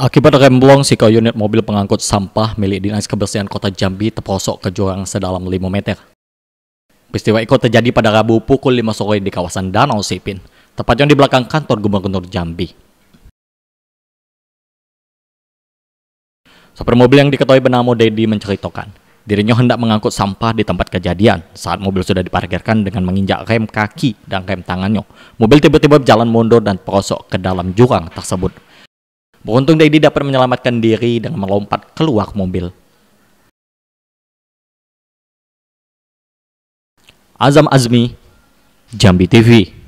Akibat remblong, siko unit mobil pengangkut sampah milik Dinas Kebersihan Kota Jambi terposok ke jurang sedalam 5 meter. Peristiwa itu terjadi pada Rabu pukul 5 sore di kawasan Danau Sipin, tepatnya di belakang kantor Gubernur Jambi. Sopir mobil yang diketahui bernama Dedi menceritakan, dirinya hendak mengangkut sampah di tempat kejadian. Saat mobil sudah diparkirkan dengan menginjak rem kaki dan rem tangannya, mobil tiba-tiba berjalan mundur dan perosok ke dalam jurang tersebut. Beruntung Dedi dapat menyelamatkan diri dengan melompat keluar mobil. Azam Azmi, Jambi TV.